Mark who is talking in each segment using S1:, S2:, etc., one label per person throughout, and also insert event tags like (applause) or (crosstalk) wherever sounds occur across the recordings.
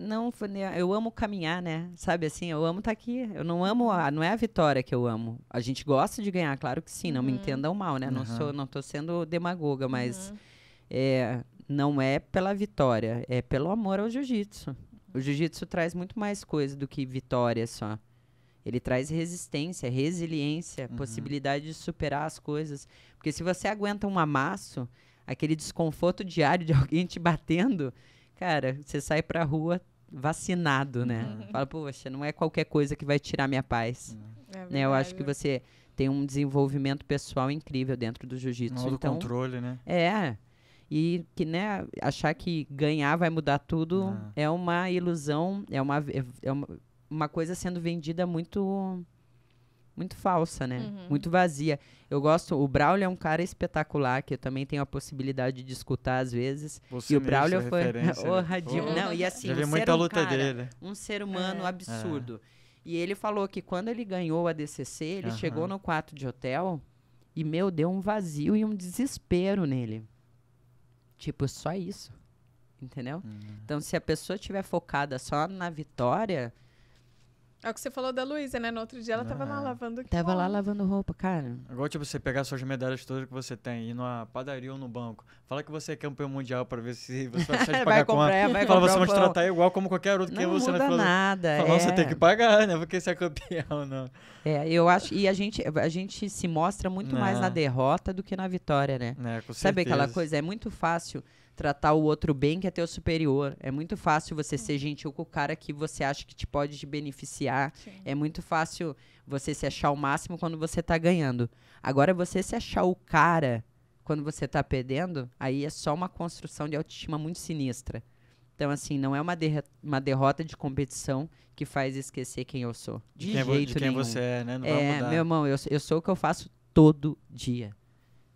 S1: não eu amo caminhar, né? Sabe assim, eu amo estar tá aqui. Eu não amo a, não é a vitória que eu amo. A gente gosta de ganhar, claro que sim, não uhum. me entendam mal, né? Uhum. Não sou, não estou sendo demagoga, mas uhum. é, não é pela vitória, é pelo amor ao jiu-jitsu. O jiu-jitsu traz muito mais coisa do que vitória só. Ele traz resistência, resiliência, uhum. possibilidade de superar as coisas. Porque se você aguenta um amasso, aquele desconforto diário de (laughs) alguém te batendo, cara, você sai pra rua vacinado, né? Uhum. Fala, poxa, não é qualquer coisa que vai tirar minha paz. É, é né? Eu acho que você tem um desenvolvimento pessoal incrível dentro do jiu-jitsu. Um então, controle, né? É. E que, né, achar que ganhar vai mudar tudo ah. é uma ilusão, é uma, é, é uma, uma coisa sendo vendida muito muito falsa, né? Uhum. Muito vazia. Eu gosto, o Braulio é um cara espetacular, que eu também tenho a possibilidade de escutar às vezes. Você e o Braulio foi honra de, oh, não, e assim, um muita luta cara, dele. um ser humano é. absurdo. É. E ele falou que quando ele ganhou a DCC, ele uhum. chegou no quarto de hotel e meu deu um vazio e um desespero nele. Tipo, só isso. Entendeu? Uhum. Então, se a pessoa estiver focada
S2: só na vitória, é o que você falou da Luísa, né? No outro dia ela tava ah, lá é. lavando Tava lá
S1: lavando roupa, cara.
S2: Agora, tipo, você pegar suas medalhas todas que você tem, ir numa padaria ou no banco, fala que você é campeão mundial pra ver se você vai (laughs) pagar vai comprar, conta. Vai fala, você vai te tratar igual como qualquer outro que não você né? muda na nada. Fala, é. você tem que pagar, né? Porque você é campeão, não. É,
S1: eu acho. E a gente, a gente se mostra muito mais na é. derrota do que na vitória, né? É, com certeza. Sabe aquela coisa? É muito fácil tratar o outro bem que é teu superior. É muito fácil você Sim. ser gentil com o cara que você acha que te pode te beneficiar. Sim. É muito fácil você se achar o máximo quando você tá ganhando. Agora, você se achar o cara quando você tá perdendo, aí é só uma construção de autoestima muito sinistra. Então, assim, não é uma, derrota, uma derrota de competição que faz esquecer quem eu sou. De, de quem, é jeito de quem nenhum. você é, né? Não é, vai mudar. meu irmão, eu, eu sou o que eu faço todo dia.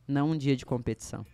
S1: Não um dia de competição.